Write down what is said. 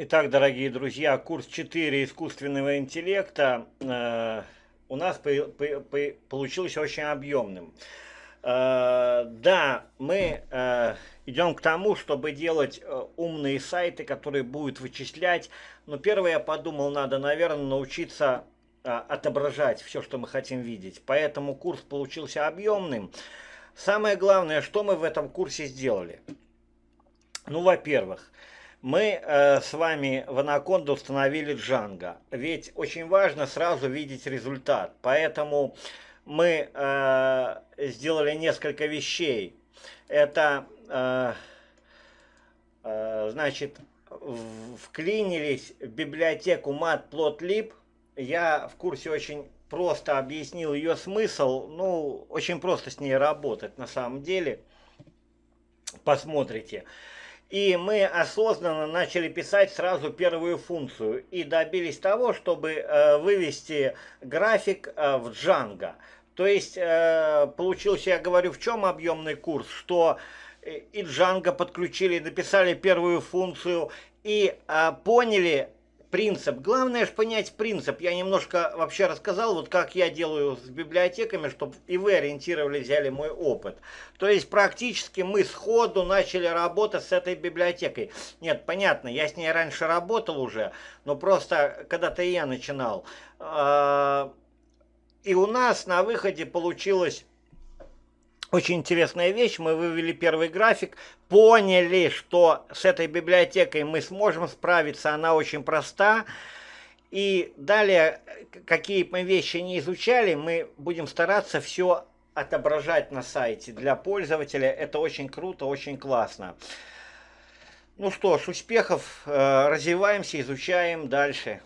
Итак, дорогие друзья, курс 4 искусственного интеллекта э, у нас по, по, по, получился очень объемным. Э, да, мы э, идем к тому, чтобы делать э, умные сайты, которые будут вычислять. Но первое я подумал, надо, наверное, научиться э, отображать все, что мы хотим видеть. Поэтому курс получился объемным. Самое главное, что мы в этом курсе сделали. Ну, во-первых, мы э, с вами в анаконду установили Джанго. ведь очень важно сразу видеть результат, поэтому мы э, сделали несколько вещей. Это, э, э, значит, вклинились в библиотеку matplotlib, я в курсе очень просто объяснил ее смысл, ну, очень просто с ней работать на самом деле, Посмотрите. И мы осознанно начали писать сразу первую функцию и добились того, чтобы э, вывести график э, в Django. То есть э, получился, я говорю, в чем объемный курс, что и Django подключили, написали первую функцию и поняли, Принцип. Главное же понять принцип. Я немножко вообще рассказал, вот как я делаю с библиотеками, чтобы и вы ориентировали, взяли мой опыт. То есть практически мы сходу начали работать с этой библиотекой. Нет, понятно, я с ней раньше работал уже, но просто когда-то я начинал. А, и у нас на выходе получилось очень интересная вещь, мы вывели первый график, поняли, что с этой библиотекой мы сможем справиться, она очень проста. И далее, какие мы вещи не изучали, мы будем стараться все отображать на сайте для пользователя. Это очень круто, очень классно. Ну что ж, успехов, э, развиваемся, изучаем дальше.